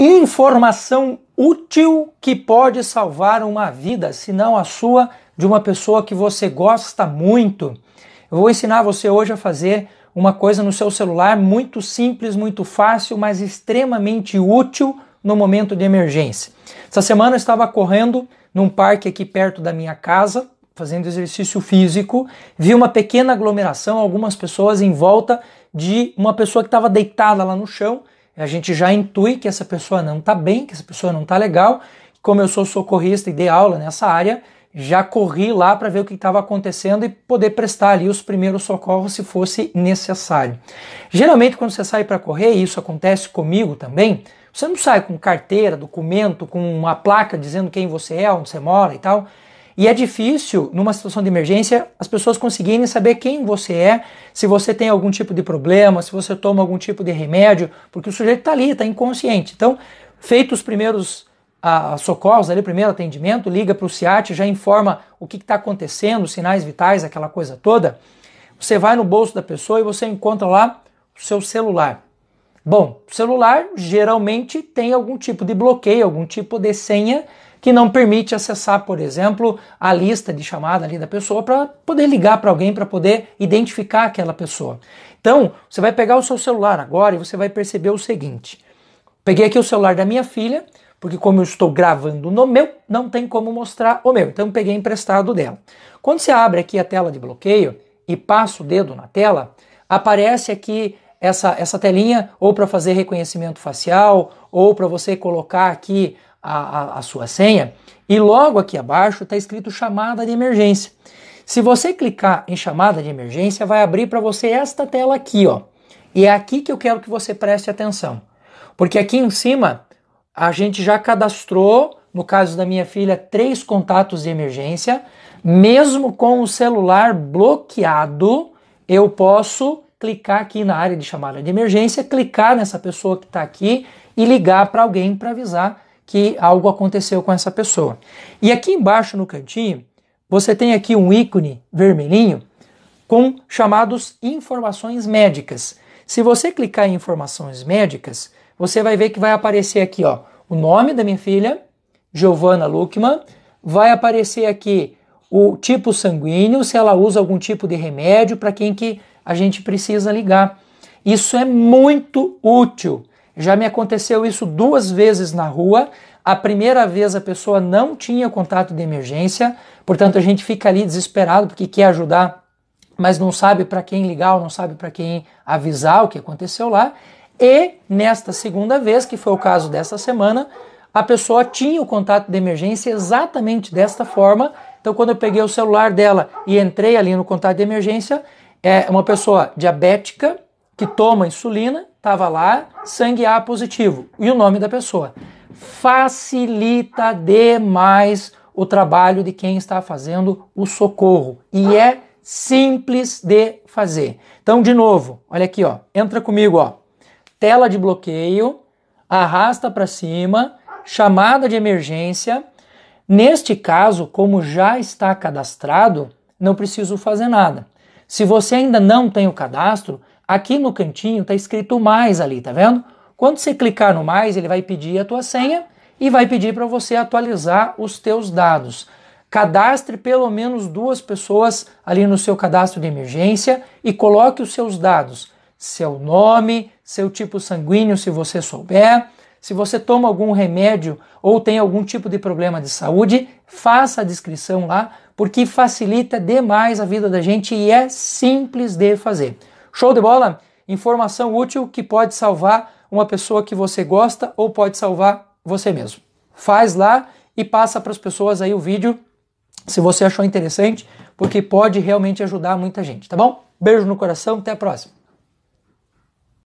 Informação útil que pode salvar uma vida, se não a sua, de uma pessoa que você gosta muito. Eu vou ensinar você hoje a fazer uma coisa no seu celular muito simples, muito fácil, mas extremamente útil no momento de emergência. Essa semana eu estava correndo num parque aqui perto da minha casa, fazendo exercício físico, vi uma pequena aglomeração, algumas pessoas em volta de uma pessoa que estava deitada lá no chão a gente já intui que essa pessoa não está bem, que essa pessoa não está legal. Como eu sou socorrista e dei aula nessa área, já corri lá para ver o que estava acontecendo e poder prestar ali os primeiros socorros se fosse necessário. Geralmente, quando você sai para correr, e isso acontece comigo também, você não sai com carteira, documento, com uma placa dizendo quem você é, onde você mora e tal. E é difícil, numa situação de emergência, as pessoas conseguirem saber quem você é, se você tem algum tipo de problema, se você toma algum tipo de remédio, porque o sujeito está ali, está inconsciente. Então, feitos os primeiros a, a socorros ali, primeiro atendimento, liga para o CIAT, já informa o que está acontecendo, sinais vitais, aquela coisa toda. Você vai no bolso da pessoa e você encontra lá o seu celular. Bom, celular geralmente tem algum tipo de bloqueio, algum tipo de senha que não permite acessar, por exemplo, a lista de chamada ali da pessoa para poder ligar para alguém, para poder identificar aquela pessoa. Então, você vai pegar o seu celular agora e você vai perceber o seguinte: peguei aqui o celular da minha filha, porque como eu estou gravando no meu, não tem como mostrar o meu, então peguei emprestado dela. Quando você abre aqui a tela de bloqueio e passa o dedo na tela, aparece aqui essa, essa telinha ou para fazer reconhecimento facial ou para você colocar aqui a, a, a sua senha e logo aqui abaixo está escrito chamada de emergência. Se você clicar em chamada de emergência, vai abrir para você esta tela aqui, ó. E é aqui que eu quero que você preste atenção. Porque aqui em cima a gente já cadastrou, no caso da minha filha, três contatos de emergência. Mesmo com o celular bloqueado, eu posso clicar aqui na área de chamada de emergência, clicar nessa pessoa que está aqui e ligar para alguém para avisar que algo aconteceu com essa pessoa. E aqui embaixo no cantinho, você tem aqui um ícone vermelhinho com chamados informações médicas. Se você clicar em informações médicas, você vai ver que vai aparecer aqui, ó, o nome da minha filha, Giovanna Luckman, vai aparecer aqui o tipo sanguíneo, se ela usa algum tipo de remédio para quem que a gente precisa ligar. Isso é muito útil já me aconteceu isso duas vezes na rua. A primeira vez a pessoa não tinha contato de emergência, portanto a gente fica ali desesperado porque quer ajudar, mas não sabe para quem ligar, ou não sabe para quem avisar o que aconteceu lá. E nesta segunda vez, que foi o caso desta semana, a pessoa tinha o contato de emergência exatamente desta forma. Então, quando eu peguei o celular dela e entrei ali no contato de emergência, é uma pessoa diabética, que toma insulina, estava lá, sangue A positivo e o nome da pessoa. Facilita demais o trabalho de quem está fazendo o socorro e é simples de fazer. Então, de novo, olha aqui, ó, entra comigo, ó. Tela de bloqueio, arrasta para cima, chamada de emergência. Neste caso, como já está cadastrado, não preciso fazer nada. Se você ainda não tem o cadastro, Aqui no cantinho está escrito mais ali, tá vendo? Quando você clicar no mais, ele vai pedir a tua senha e vai pedir para você atualizar os teus dados. Cadastre pelo menos duas pessoas ali no seu cadastro de emergência e coloque os seus dados, seu nome, seu tipo sanguíneo, se você souber. Se você toma algum remédio ou tem algum tipo de problema de saúde, faça a descrição lá, porque facilita demais a vida da gente e é simples de fazer. Show de bola? Informação útil que pode salvar uma pessoa que você gosta ou pode salvar você mesmo. Faz lá e passa para as pessoas aí o vídeo se você achou interessante, porque pode realmente ajudar muita gente, tá bom? Beijo no coração, até a próxima.